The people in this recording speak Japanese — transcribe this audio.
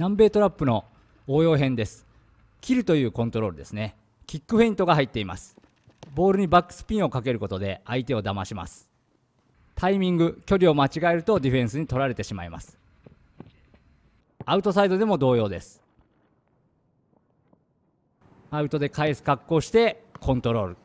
南米トラップの応用編です切るというコントロールですねキックフェイントが入っていますボールにバックスピンをかけることで相手を騙しますタイミング距離を間違えるとディフェンスに取られてしまいますアウトサイドでも同様ですアウトで返す格好してコントロール